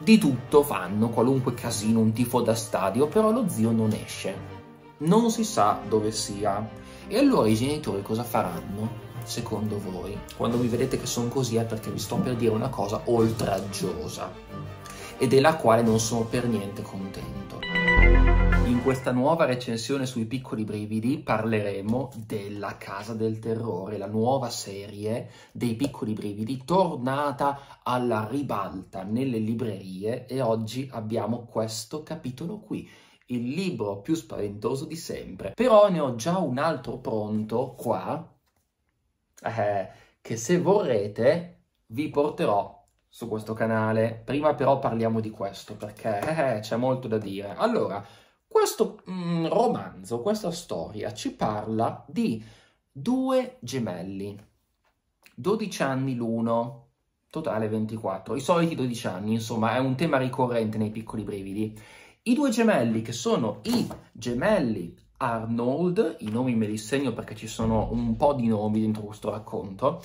Di tutto fanno, qualunque casino, un tifo da stadio, però lo zio non esce. Non si sa dove sia. E allora i genitori cosa faranno, secondo voi? Quando vi vedete che sono così è perché vi sto per dire una cosa oltraggiosa e della quale non sono per niente contento in questa nuova recensione sui piccoli brividi parleremo della Casa del Terrore, la nuova serie dei piccoli brividi tornata alla ribalta nelle librerie e oggi abbiamo questo capitolo qui il libro più spaventoso di sempre. Però ne ho già un altro pronto qua, eh, che se vorrete vi porterò su questo canale. Prima però parliamo di questo perché eh, c'è molto da dire. Allora, questo mm, romanzo, questa storia ci parla di due gemelli, 12 anni l'uno, totale 24, i soliti 12 anni, insomma è un tema ricorrente nei piccoli brividi. I due gemelli che sono i gemelli Arnold, i nomi me li segno perché ci sono un po' di nomi dentro questo racconto,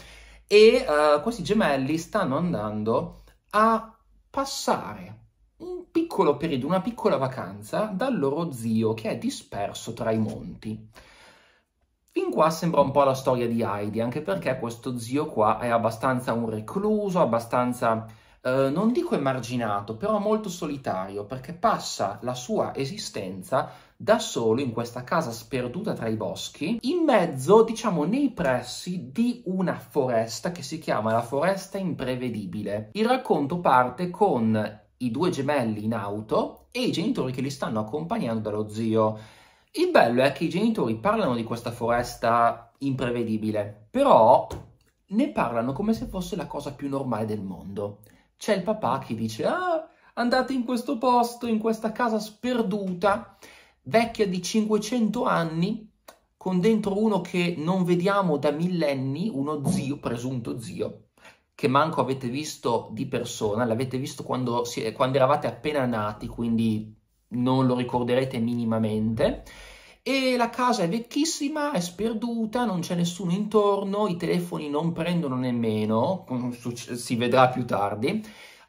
e uh, questi gemelli stanno andando a passare piccolo periodo, una piccola vacanza dal loro zio che è disperso tra i monti. Fin qua sembra un po' la storia di Heidi, anche perché questo zio qua è abbastanza un recluso, abbastanza, eh, non dico emarginato, però molto solitario, perché passa la sua esistenza da solo in questa casa sperduta tra i boschi, in mezzo, diciamo, nei pressi di una foresta che si chiama la foresta imprevedibile. Il racconto parte con i due gemelli in auto e i genitori che li stanno accompagnando dallo zio. Il bello è che i genitori parlano di questa foresta imprevedibile, però ne parlano come se fosse la cosa più normale del mondo. C'è il papà che dice, ah, andate in questo posto, in questa casa sperduta, vecchia di 500 anni, con dentro uno che non vediamo da millenni, uno zio, presunto zio, che manco avete visto di persona, l'avete visto quando, si, quando eravate appena nati, quindi non lo ricorderete minimamente. E la casa è vecchissima, è sperduta, non c'è nessuno intorno, i telefoni non prendono nemmeno, si vedrà più tardi.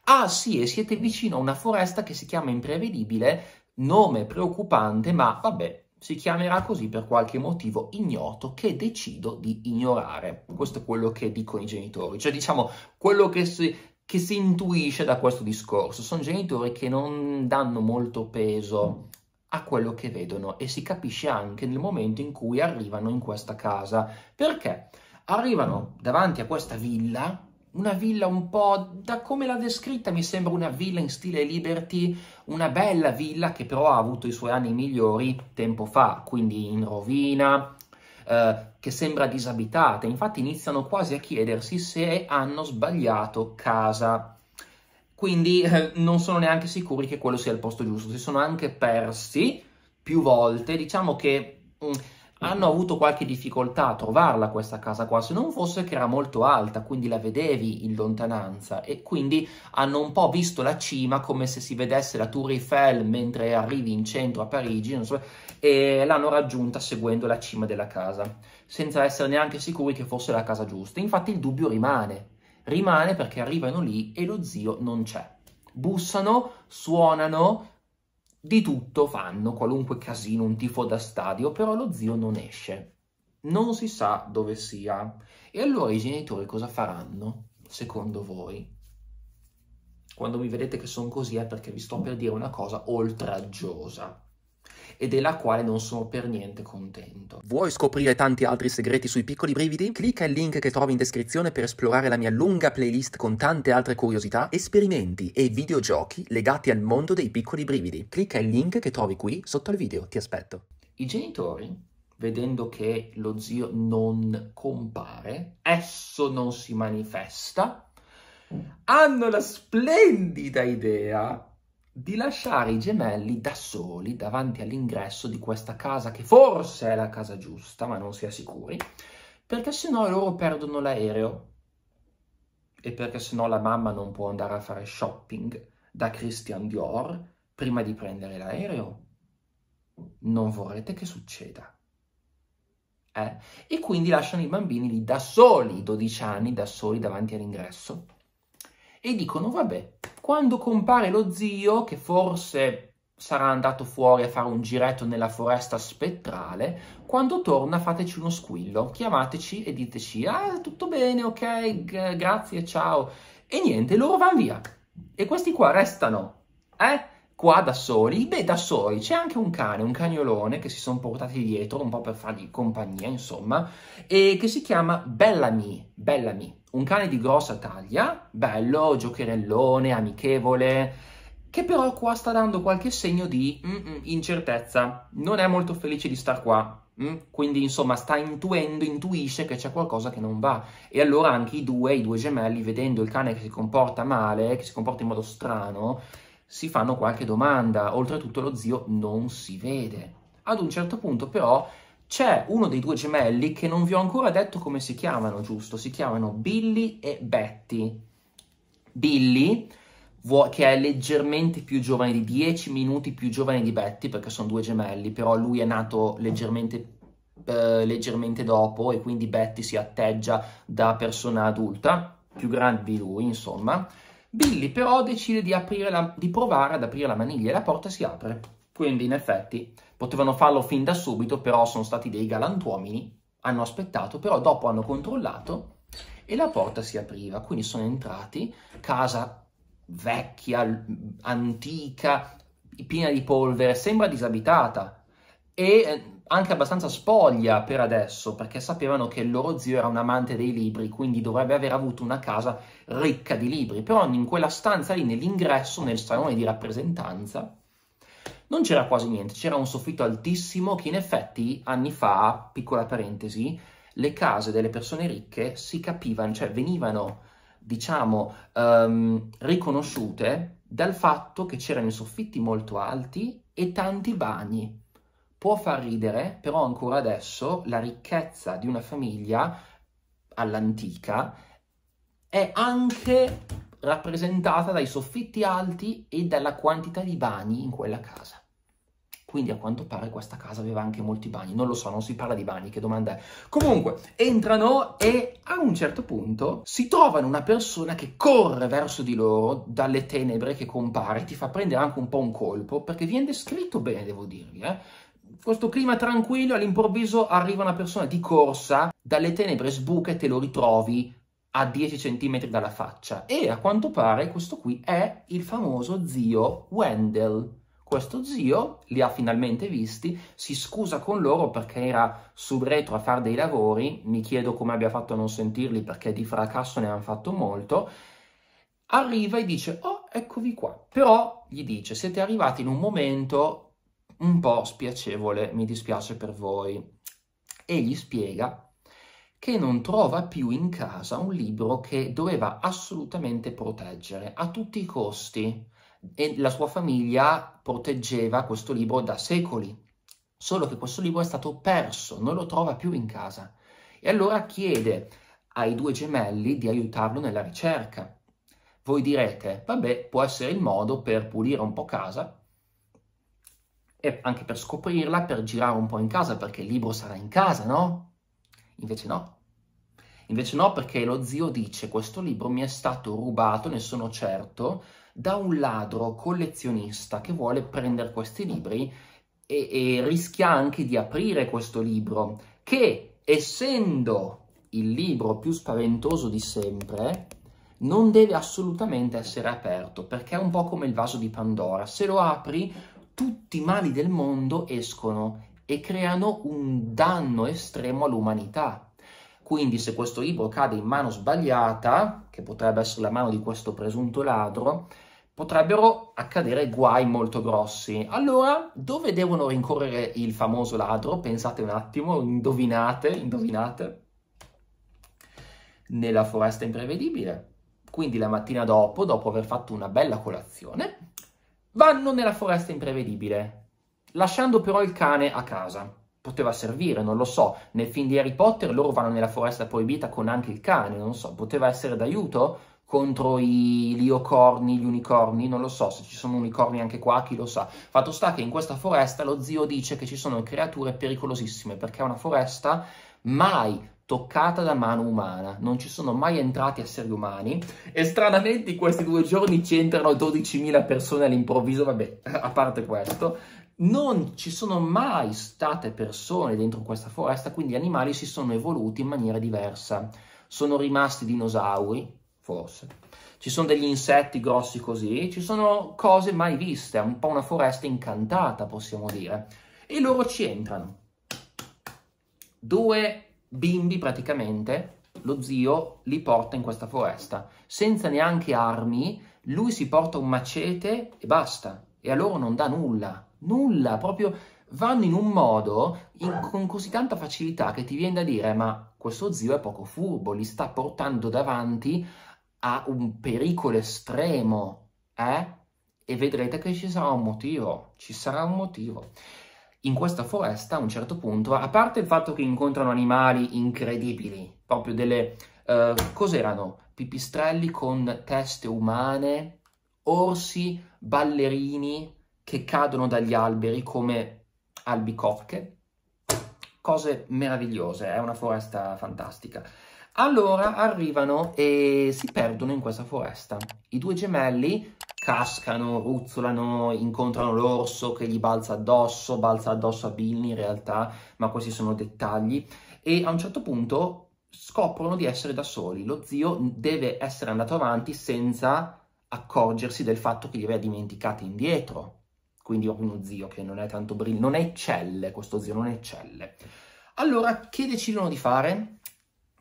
Ah sì, e siete vicino a una foresta che si chiama Imprevedibile, nome preoccupante, ma vabbè, si chiamerà così per qualche motivo ignoto che decido di ignorare. Questo è quello che dicono i genitori, cioè diciamo quello che si, che si intuisce da questo discorso. Sono genitori che non danno molto peso a quello che vedono e si capisce anche nel momento in cui arrivano in questa casa. Perché? Arrivano davanti a questa villa una villa un po', da come l'ha descritta, mi sembra una villa in stile Liberty, una bella villa che però ha avuto i suoi anni migliori tempo fa, quindi in rovina, eh, che sembra disabitata. Infatti iniziano quasi a chiedersi se hanno sbagliato casa. Quindi eh, non sono neanche sicuri che quello sia il posto giusto. Si sono anche persi più volte, diciamo che... Mh, mm, hanno avuto qualche difficoltà a trovarla questa casa qua, se non fosse che era molto alta, quindi la vedevi in lontananza e quindi hanno un po' visto la cima come se si vedesse la Tour Eiffel mentre arrivi in centro a Parigi, so, e l'hanno raggiunta seguendo la cima della casa, senza essere neanche sicuri che fosse la casa giusta. Infatti il dubbio rimane, rimane perché arrivano lì e lo zio non c'è. Bussano, suonano, di tutto fanno, qualunque casino, un tifo da stadio, però lo zio non esce. Non si sa dove sia. E allora i genitori cosa faranno, secondo voi? Quando mi vedete che sono così è perché vi sto per dire una cosa oltraggiosa e della quale non sono per niente contento. Vuoi scoprire tanti altri segreti sui piccoli brividi? Clicca il link che trovi in descrizione per esplorare la mia lunga playlist con tante altre curiosità, esperimenti e videogiochi legati al mondo dei piccoli brividi. Clicca il link che trovi qui sotto al video, ti aspetto. I genitori, vedendo che lo zio non compare, esso non si manifesta, hanno la splendida idea di lasciare i gemelli da soli davanti all'ingresso di questa casa che forse è la casa giusta, ma non si è sicuri, perché sennò loro perdono l'aereo e perché sennò la mamma non può andare a fare shopping da Christian Dior prima di prendere l'aereo. Non vorrete che succeda. Eh? E quindi lasciano i bambini lì da soli, 12 anni, da soli davanti all'ingresso e dicono vabbè, quando compare lo zio che forse sarà andato fuori a fare un giretto nella foresta spettrale, quando torna fateci uno squillo, chiamateci e diteci ah tutto bene, ok, grazie, ciao e niente, loro vanno via e questi qua restano, eh? Qua da soli, beh da soli, c'è anche un cane, un cagnolone che si sono portati dietro un po' per fargli compagnia insomma e che si chiama Bellamy, Bellamy un cane di grossa taglia, bello, giocherellone, amichevole, che però qua sta dando qualche segno di mm, mm, incertezza, non è molto felice di star qua, mm? quindi insomma sta intuendo, intuisce che c'è qualcosa che non va e allora anche i due, i due gemelli, vedendo il cane che si comporta male, che si comporta in modo strano, si fanno qualche domanda, oltretutto lo zio non si vede. Ad un certo punto però c'è uno dei due gemelli che non vi ho ancora detto come si chiamano, giusto? Si chiamano Billy e Betty. Billy, che è leggermente più giovane di 10 minuti più giovane di Betty, perché sono due gemelli, però lui è nato leggermente, eh, leggermente dopo e quindi Betty si atteggia da persona adulta, più grande di lui, insomma. Billy però decide di, la, di provare ad aprire la maniglia e la porta si apre. Quindi in effetti Potevano farlo fin da subito, però sono stati dei galantuomini, hanno aspettato, però dopo hanno controllato e la porta si apriva. Quindi sono entrati, casa vecchia, antica, piena di polvere, sembra disabitata e eh, anche abbastanza spoglia per adesso, perché sapevano che il loro zio era un amante dei libri, quindi dovrebbe aver avuto una casa ricca di libri, però in quella stanza lì, nell'ingresso, nel salone di rappresentanza, non c'era quasi niente, c'era un soffitto altissimo che in effetti anni fa, piccola parentesi, le case delle persone ricche si capivano, cioè venivano, diciamo, um, riconosciute dal fatto che c'erano i soffitti molto alti e tanti bagni. Può far ridere, però ancora adesso la ricchezza di una famiglia all'antica è anche rappresentata dai soffitti alti e dalla quantità di bagni in quella casa. Quindi a quanto pare questa casa aveva anche molti bagni, non lo so, non si parla di bagni, che domanda è. Comunque, entrano e a un certo punto si trovano una persona che corre verso di loro dalle tenebre che compare, ti fa prendere anche un po' un colpo, perché viene descritto bene, devo dirvi, eh? questo clima tranquillo, all'improvviso arriva una persona di corsa, dalle tenebre sbuca e te lo ritrovi a 10 cm dalla faccia e a quanto pare questo qui è il famoso zio Wendell. Questo zio li ha finalmente visti, si scusa con loro perché era sul retro a fare dei lavori, mi chiedo come abbia fatto a non sentirli perché di fracasso ne hanno fatto molto, arriva e dice oh eccovi qua, però gli dice siete arrivati in un momento un po' spiacevole, mi dispiace per voi, e gli spiega che non trova più in casa un libro che doveva assolutamente proteggere a tutti i costi e la sua famiglia proteggeva questo libro da secoli, solo che questo libro è stato perso, non lo trova più in casa e allora chiede ai due gemelli di aiutarlo nella ricerca. Voi direte, vabbè, può essere il modo per pulire un po' casa e anche per scoprirla, per girare un po' in casa, perché il libro sarà in casa, no? Invece no. Invece no perché lo zio dice questo libro mi è stato rubato, ne sono certo, da un ladro collezionista che vuole prendere questi libri e, e rischia anche di aprire questo libro che essendo il libro più spaventoso di sempre non deve assolutamente essere aperto perché è un po' come il vaso di Pandora. Se lo apri, tutti i mali del mondo escono e creano un danno estremo all'umanità. Quindi se questo libro cade in mano sbagliata, che potrebbe essere la mano di questo presunto ladro, potrebbero accadere guai molto grossi. Allora, dove devono rincorrere il famoso ladro? Pensate un attimo, indovinate, indovinate. Nella foresta imprevedibile. Quindi la mattina dopo, dopo aver fatto una bella colazione, vanno nella foresta imprevedibile lasciando però il cane a casa. Poteva servire, non lo so. Nel film di Harry Potter loro vanno nella foresta proibita con anche il cane, non so. Poteva essere d'aiuto? contro i liocorni, gli unicorni, non lo so se ci sono unicorni anche qua, chi lo sa. Fatto sta che in questa foresta lo zio dice che ci sono creature pericolosissime perché è una foresta mai toccata da mano umana, non ci sono mai entrati esseri umani e stranamente in questi due giorni ci entrano 12.000 persone all'improvviso, vabbè, a parte questo, non ci sono mai state persone dentro questa foresta, quindi gli animali si sono evoluti in maniera diversa. Sono rimasti dinosauri, forse. Ci sono degli insetti grossi così, ci sono cose mai viste, è un po' una foresta incantata, possiamo dire. E loro ci entrano. Due bimbi praticamente, lo zio li porta in questa foresta, senza neanche armi, lui si porta un macete e basta, e a loro non dà nulla, nulla, proprio vanno in un modo in, con così tanta facilità che ti viene da dire ma questo zio è poco furbo, li sta portando davanti a un pericolo estremo, eh? E vedrete che ci sarà un motivo, ci sarà un motivo. In questa foresta a un certo punto, a parte il fatto che incontrano animali incredibili, proprio delle... Eh, cos'erano? Pipistrelli con teste umane, orsi, ballerini, che cadono dagli alberi come albicocche, cose meravigliose, è una foresta fantastica. Allora arrivano e si perdono in questa foresta. I due gemelli cascano, ruzzolano, incontrano l'orso che gli balza addosso, balza addosso a Billy in realtà, ma questi sono dettagli. E a un certo punto scoprono di essere da soli. Lo zio deve essere andato avanti senza accorgersi del fatto che li aveva dimenticati indietro quindi ho uno zio che non è tanto brillante, non eccelle, questo zio non eccelle. Allora, che decidono di fare?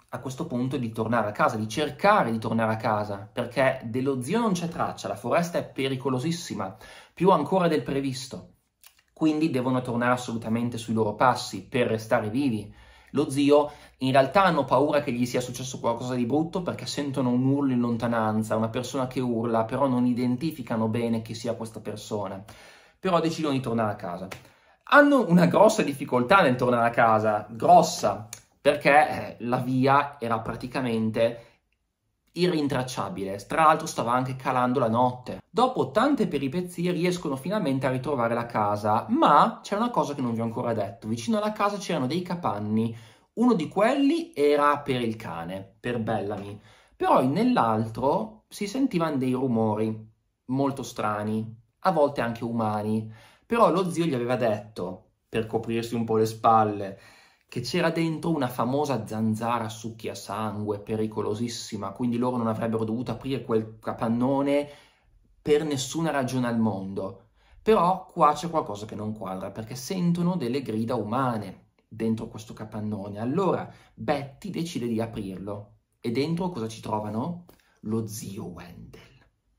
A questo punto di tornare a casa, di cercare di tornare a casa, perché dello zio non c'è traccia, la foresta è pericolosissima, più ancora del previsto. Quindi devono tornare assolutamente sui loro passi per restare vivi. Lo zio in realtà hanno paura che gli sia successo qualcosa di brutto perché sentono un urlo in lontananza, una persona che urla, però non identificano bene chi sia questa persona però decidono di tornare a casa. Hanno una grossa difficoltà nel tornare a casa, grossa, perché eh, la via era praticamente irrintracciabile, tra l'altro stava anche calando la notte. Dopo tante peripezie riescono finalmente a ritrovare la casa, ma c'è una cosa che non vi ho ancora detto, vicino alla casa c'erano dei capanni, uno di quelli era per il cane, per Bellamy, però nell'altro si sentivano dei rumori molto strani, a volte anche umani. Però lo zio gli aveva detto, per coprirsi un po' le spalle, che c'era dentro una famosa zanzara succhia sangue, pericolosissima, quindi loro non avrebbero dovuto aprire quel capannone per nessuna ragione al mondo. Però qua c'è qualcosa che non quadra, perché sentono delle grida umane dentro questo capannone. Allora Betty decide di aprirlo. E dentro cosa ci trovano? Lo zio Wendell.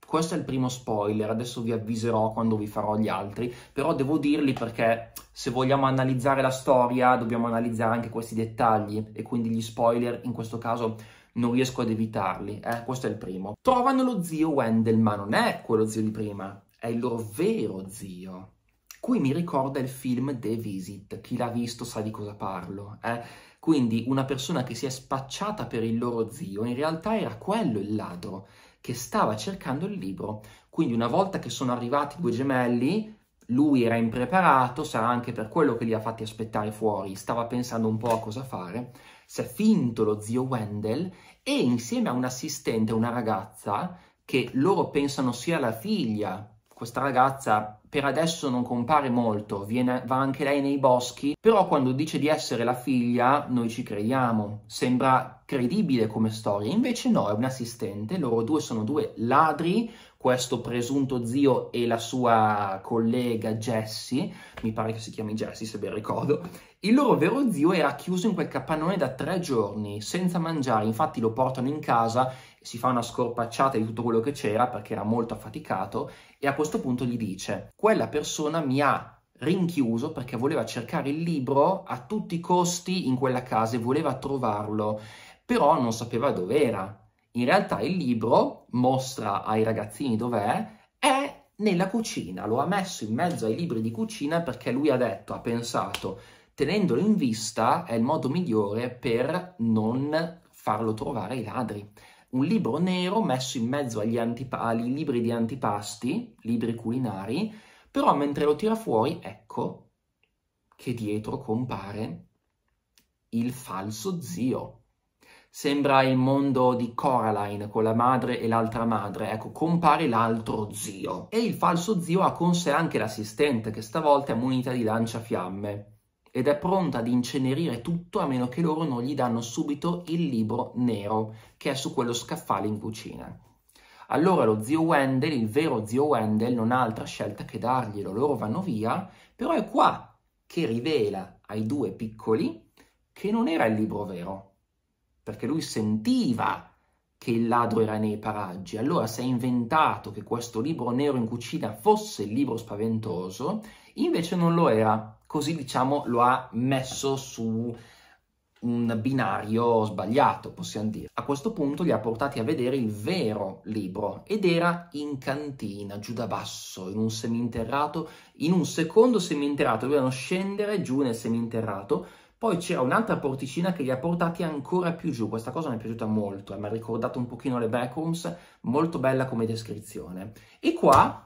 Questo è il primo spoiler, adesso vi avviserò quando vi farò gli altri, però devo dirli perché se vogliamo analizzare la storia dobbiamo analizzare anche questi dettagli e quindi gli spoiler in questo caso non riesco ad evitarli, eh? questo è il primo. Trovano lo zio Wendell, ma non è quello zio di prima, è il loro vero zio. Qui mi ricorda il film The Visit, chi l'ha visto sa di cosa parlo, eh? Quindi una persona che si è spacciata per il loro zio, in realtà era quello il ladro, che stava cercando il libro. Quindi una volta che sono arrivati i due gemelli, lui era impreparato, sarà anche per quello che li ha fatti aspettare fuori, stava pensando un po' a cosa fare, si è finto lo zio Wendell e insieme a un assistente, una ragazza, che loro pensano sia la figlia questa ragazza per adesso non compare molto, viene, va anche lei nei boschi, però quando dice di essere la figlia noi ci crediamo, sembra credibile come storia, invece no, è un assistente, loro due sono due ladri, questo presunto zio e la sua collega Jessie, mi pare che si chiami Jessie se ben ricordo, il loro vero zio era chiuso in quel capannone da tre giorni, senza mangiare, infatti lo portano in casa si fa una scorpacciata di tutto quello che c'era perché era molto affaticato e a questo punto gli dice quella persona mi ha rinchiuso perché voleva cercare il libro a tutti i costi in quella casa e voleva trovarlo, però non sapeva dove era In realtà il libro mostra ai ragazzini dov'è, è nella cucina, lo ha messo in mezzo ai libri di cucina perché lui ha detto, ha pensato, tenendolo in vista è il modo migliore per non farlo trovare ai ladri un libro nero messo in mezzo agli, agli libri di antipasti, libri culinari, però mentre lo tira fuori, ecco che dietro compare il falso zio. Sembra il mondo di Coraline con la madre e l'altra madre, ecco, compare l'altro zio. E il falso zio ha con sé anche l'assistente che stavolta è munita di lanciafiamme ed è pronta ad incenerire tutto a meno che loro non gli danno subito il libro nero che è su quello scaffale in cucina. Allora lo zio Wendell, il vero zio Wendell, non ha altra scelta che darglielo, loro vanno via, però è qua che rivela ai due piccoli che non era il libro vero, perché lui sentiva che il ladro era nei paraggi, allora si è inventato che questo libro nero in cucina fosse il libro spaventoso, invece non lo era, così diciamo lo ha messo su un binario sbagliato, possiamo dire. A questo punto li ha portati a vedere il vero libro ed era in cantina, giù da basso, in un seminterrato, in un secondo seminterrato, dovevano scendere giù nel seminterrato, poi c'era un'altra porticina che li ha portati ancora più giù, questa cosa mi è piaciuta molto, eh, mi ha ricordato un pochino le backrooms, molto bella come descrizione. E qua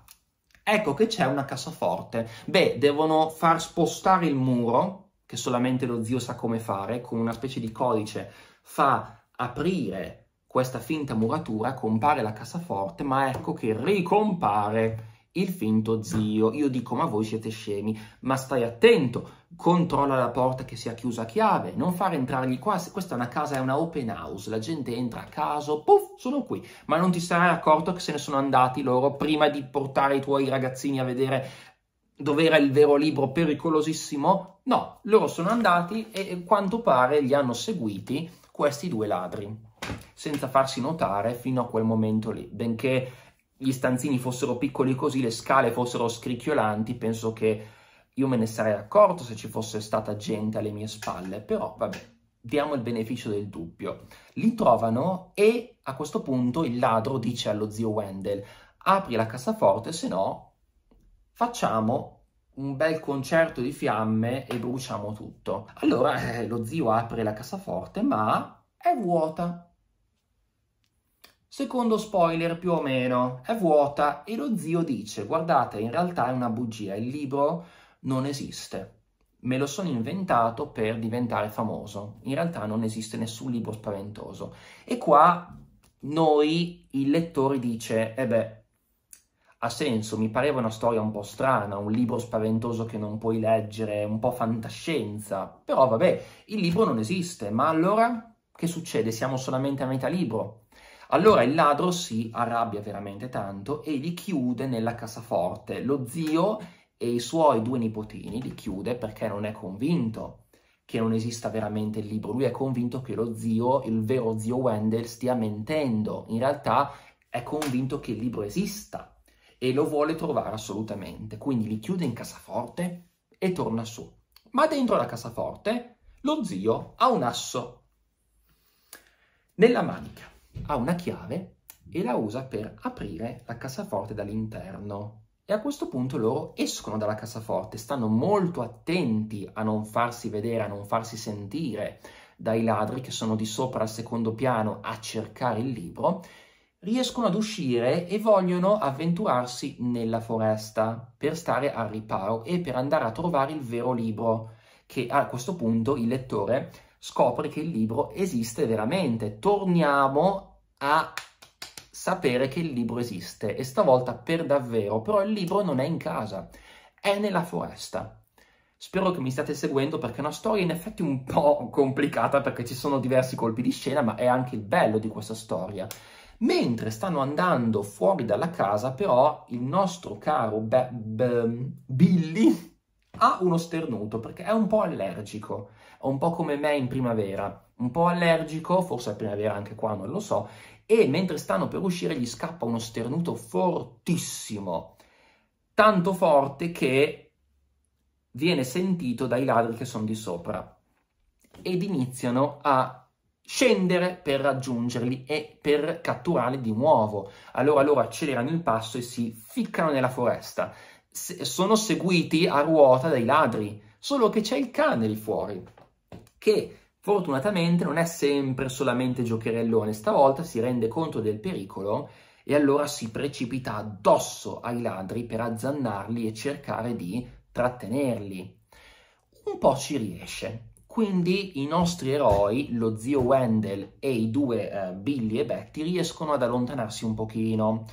Ecco che c'è una cassaforte. Beh, devono far spostare il muro, che solamente lo zio sa come fare, con una specie di codice fa aprire questa finta muratura, compare la cassaforte, ma ecco che ricompare il finto zio. Io dico, ma voi siete scemi, ma stai attento, controlla la porta che sia chiusa a chiave, non far entrargli qua, questa è una casa, è una open house, la gente entra a caso, puff, sono qui, ma non ti sarai accorto che se ne sono andati loro prima di portare i tuoi ragazzini a vedere dove era il vero libro pericolosissimo? No, loro sono andati e quanto pare li hanno seguiti questi due ladri, senza farsi notare fino a quel momento lì, benché gli stanzini fossero piccoli così, le scale fossero scricchiolanti, penso che io me ne sarei accorto se ci fosse stata gente alle mie spalle, però vabbè, diamo il beneficio del dubbio. Li trovano e a questo punto il ladro dice allo zio Wendell, apri la cassaforte, se no facciamo un bel concerto di fiamme e bruciamo tutto. Allora eh, lo zio apre la cassaforte, ma è vuota. Secondo spoiler più o meno, è vuota e lo zio dice guardate in realtà è una bugia, il libro non esiste. Me lo sono inventato per diventare famoso. In realtà non esiste nessun libro spaventoso. E qua noi, il lettore dice, e eh beh, ha senso, mi pareva una storia un po' strana, un libro spaventoso che non puoi leggere, un po' fantascienza, però vabbè, il libro non esiste, ma allora che succede? Siamo solamente a metà libro? Allora il ladro si arrabbia veramente tanto e li chiude nella cassaforte. Lo zio e i suoi due nipotini li chiude perché non è convinto che non esista veramente il libro. Lui è convinto che lo zio, il vero zio Wendell, stia mentendo. In realtà è convinto che il libro esista e lo vuole trovare assolutamente. Quindi li chiude in cassaforte e torna su. Ma dentro la cassaforte lo zio ha un asso nella manica ha una chiave e la usa per aprire la cassaforte dall'interno. E a questo punto loro escono dalla cassaforte, stanno molto attenti a non farsi vedere, a non farsi sentire dai ladri che sono di sopra al secondo piano a cercare il libro, riescono ad uscire e vogliono avventurarsi nella foresta per stare al riparo e per andare a trovare il vero libro, che a questo punto il lettore scopre che il libro esiste veramente. Torniamo a sapere che il libro esiste e stavolta per davvero, però il libro non è in casa, è nella foresta. Spero che mi state seguendo perché è una storia in effetti un po' complicata perché ci sono diversi colpi di scena, ma è anche il bello di questa storia. Mentre stanno andando fuori dalla casa, però, il nostro caro Be Be Billy ha uno sternuto perché è un po' allergico un po' come me in primavera, un po' allergico, forse a primavera anche qua, non lo so, e mentre stanno per uscire gli scappa uno sternuto fortissimo, tanto forte che viene sentito dai ladri che sono di sopra ed iniziano a scendere per raggiungerli e per catturarli di nuovo. Allora loro accelerano il passo e si ficcano nella foresta. Se- sono seguiti a ruota dai ladri, solo che c'è il cane lì fuori che fortunatamente non è sempre solamente giocherellone, stavolta si rende conto del pericolo e allora si precipita addosso ai ladri per azzannarli e cercare di trattenerli. Un po' ci riesce. Quindi i nostri eroi, lo zio Wendell e i due eh, Billy e Betty, riescono ad allontanarsi un pochino,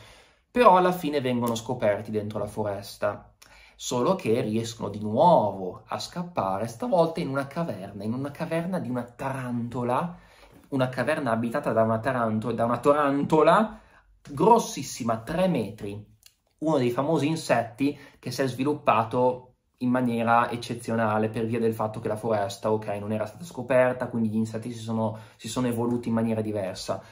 però alla fine vengono scoperti dentro la foresta solo che riescono di nuovo a scappare, stavolta in una caverna, in una caverna di una tarantola, una caverna abitata da una, tarantola, da una tarantola grossissima, 3 metri, uno dei famosi insetti che si è sviluppato in maniera eccezionale per via del fatto che la foresta, ok, non era stata scoperta, quindi gli insetti si sono, si sono evoluti in maniera diversa.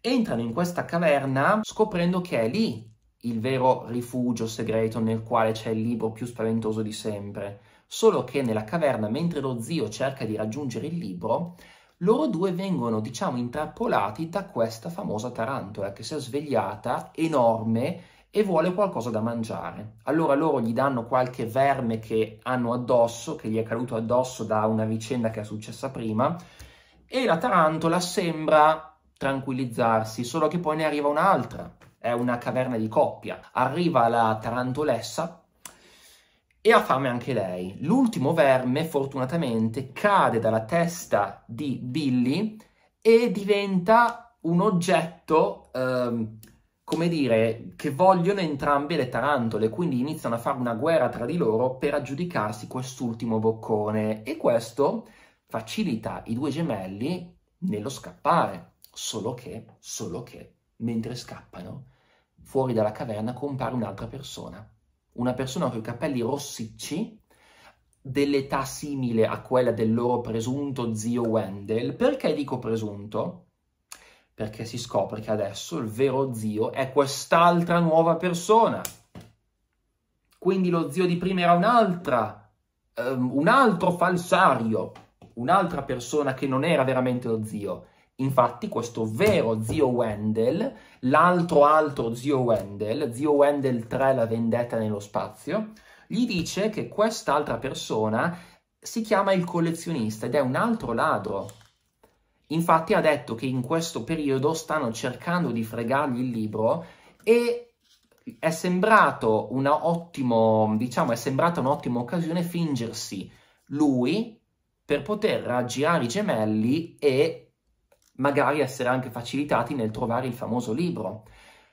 Entrano in questa caverna scoprendo che è lì il vero rifugio segreto nel quale c'è il libro più spaventoso di sempre. Solo che nella caverna, mentre lo zio cerca di raggiungere il libro, loro due vengono, diciamo, intrappolati da questa famosa tarantola che si è svegliata enorme e vuole qualcosa da mangiare. Allora loro gli danno qualche verme che hanno addosso, che gli è caduto addosso da una vicenda che è successa prima, e la tarantola sembra tranquillizzarsi, solo che poi ne arriva un'altra è una caverna di coppia. Arriva la tarantolessa e ha fame anche lei. L'ultimo verme, fortunatamente, cade dalla testa di Billy e diventa un oggetto, ehm, come dire, che vogliono entrambe le tarantole, quindi iniziano a fare una guerra tra di loro per aggiudicarsi quest'ultimo boccone. E questo facilita i due gemelli nello scappare, solo che, solo che, mentre scappano, fuori dalla caverna compare un'altra persona, una persona con i capelli rossicci, dell'età simile a quella del loro presunto zio Wendell. Perché dico presunto? Perché si scopre che adesso il vero zio è quest'altra nuova persona. Quindi lo zio di prima era un'altra, um, un altro falsario, un'altra persona che non era veramente lo zio Infatti questo vero zio Wendell, l'altro altro zio Wendell, zio Wendell 3 la vendetta nello spazio, gli dice che quest'altra persona si chiama il collezionista ed è un altro ladro. Infatti ha detto che in questo periodo stanno cercando di fregargli il libro e è sembrato una ottimo, diciamo, è sembrata un'ottima occasione fingersi lui per poter raggirare i gemelli e magari essere anche facilitati nel trovare il famoso libro.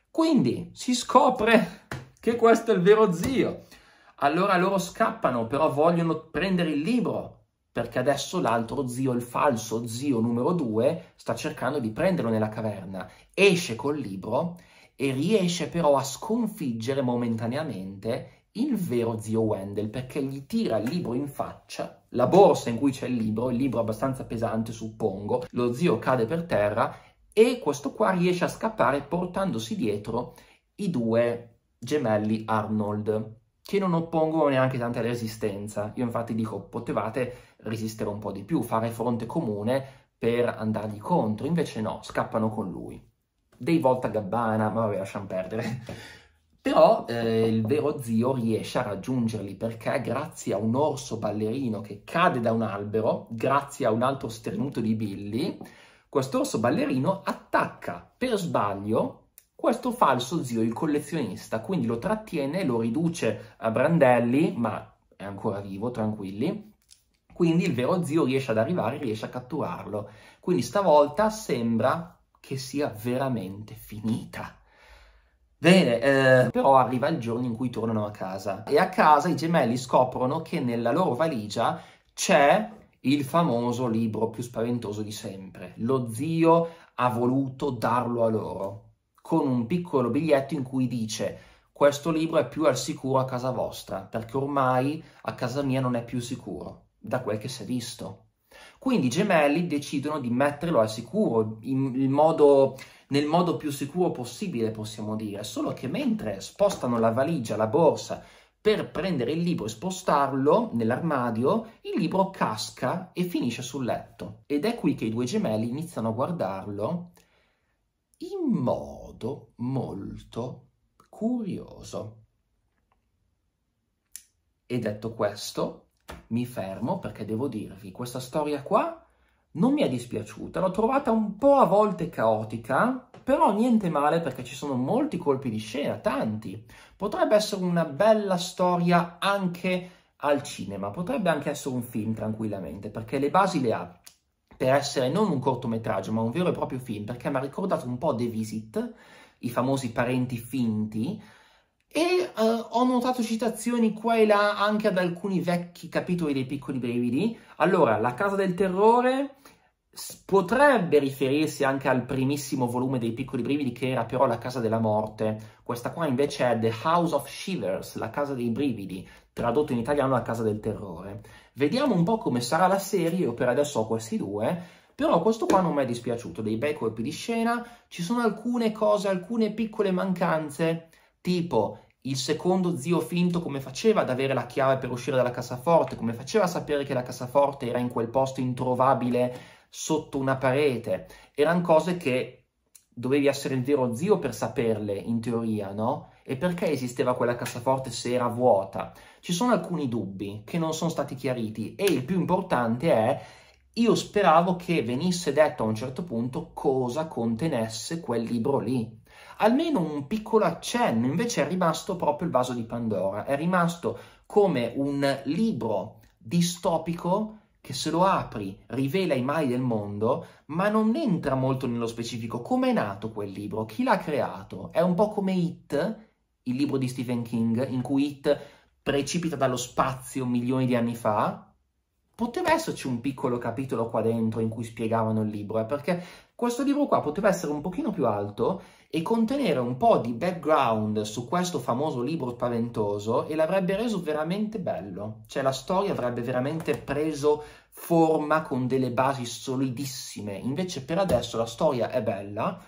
Quindi si scopre che questo è il vero zio. Allora loro scappano, però vogliono prendere il libro, perché adesso l'altro zio, il falso zio numero due, sta cercando di prenderlo nella caverna. Esce col libro e riesce però a sconfiggere momentaneamente il vero zio Wendell perché gli tira il libro in faccia, la borsa in cui c'è il libro, il libro abbastanza pesante suppongo, lo zio cade per terra e questo qua riesce a scappare portandosi dietro i due gemelli Arnold che non oppongono neanche tanta resistenza. Io infatti dico potevate resistere un po' di più, fare fronte comune per andargli contro, invece no, scappano con lui. Dei volta gabbana, ma vabbè lasciamo perdere. Però eh, il vero zio riesce a raggiungerli perché grazie a un orso ballerino che cade da un albero, grazie a un altro sternuto di Billy, quest'orso ballerino attacca per sbaglio questo falso zio, il collezionista, quindi lo trattiene, lo riduce a brandelli, ma è ancora vivo, tranquilli, quindi il vero zio riesce ad arrivare, e riesce a catturarlo. Quindi stavolta sembra che sia veramente finita. Bene, eh, però arriva il giorno in cui tornano a casa e a casa i gemelli scoprono che nella loro valigia c'è il famoso libro più spaventoso di sempre. Lo zio ha voluto darlo a loro con un piccolo biglietto in cui dice questo libro è più al sicuro a casa vostra, perché ormai a casa mia non è più sicuro, da quel che si è visto. Quindi i gemelli decidono di metterlo al sicuro, in, modo, nel modo più sicuro possibile, possiamo dire. Solo che mentre spostano la valigia, la borsa, per prendere il libro e spostarlo nell'armadio, il libro casca e finisce sul letto. Ed è qui che i due gemelli iniziano a guardarlo in modo molto curioso. E detto questo, mi fermo perché devo dirvi, questa storia qua non mi è dispiaciuta, l'ho trovata un po' a volte caotica, però niente male perché ci sono molti colpi di scena, tanti. Potrebbe essere una bella storia anche al cinema, potrebbe anche essere un film tranquillamente, perché le basi le ha per essere non un cortometraggio, ma un vero e proprio film, perché mi ha ricordato un po' The Visit, i famosi parenti finti, e uh, ho notato citazioni qua e là anche ad alcuni vecchi capitoli dei piccoli brividi. Allora, La casa del terrore potrebbe riferirsi anche al primissimo volume dei piccoli brividi che era però La casa della morte. Questa qua invece è The House of Shivers, la casa dei brividi, tradotto in italiano La casa del terrore. Vediamo un po' come sarà la serie, io per adesso ho questi due. Però questo qua non mi è dispiaciuto, dei bei colpi di scena, ci sono alcune cose, alcune piccole mancanze tipo il secondo zio finto come faceva ad avere la chiave per uscire dalla cassaforte, come faceva a sapere che la cassaforte era in quel posto introvabile sotto una parete, erano cose che dovevi essere il vero zio per saperle in teoria, no? E perché esisteva quella cassaforte se era vuota? Ci sono alcuni dubbi che non sono stati chiariti e il più importante è io speravo che venisse detto a un certo punto cosa contenesse quel libro lì, almeno un piccolo accenno, invece è rimasto proprio il vaso di Pandora, è rimasto come un libro distopico che se lo apri rivela i mali del mondo, ma non entra molto nello specifico. Come è nato quel libro? Chi l'ha creato? È un po' come It, il libro di Stephen King, in cui It precipita dallo spazio milioni di anni fa. Poteva esserci un piccolo capitolo qua dentro in cui spiegavano il libro, eh, perché questo libro qua poteva essere un pochino più alto e contenere un po' di background su questo famoso libro spaventoso e l'avrebbe reso veramente bello. Cioè la storia avrebbe veramente preso forma con delle basi solidissime. Invece per adesso la storia è bella,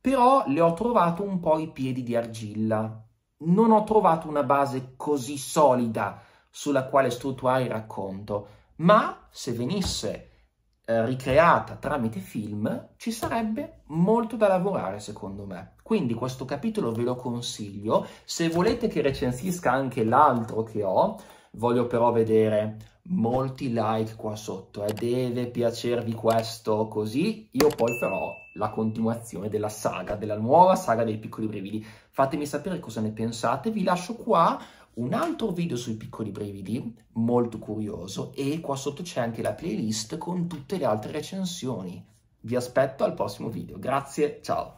però le ho trovato un po' i piedi di argilla. Non ho trovato una base così solida sulla quale strutturare il racconto, ma se venisse eh, ricreata tramite film, ci sarebbe molto da lavorare secondo me. Quindi questo capitolo ve lo consiglio. Se volete che recensisca anche l'altro che ho, voglio però vedere molti like qua sotto e eh. deve piacervi questo così io poi farò la continuazione della saga della nuova saga dei piccoli brividi fatemi sapere cosa ne pensate vi lascio qua un altro video sui piccoli brividi, molto curioso, e qua sotto c'è anche la playlist con tutte le altre recensioni. Vi aspetto al prossimo video. Grazie, ciao!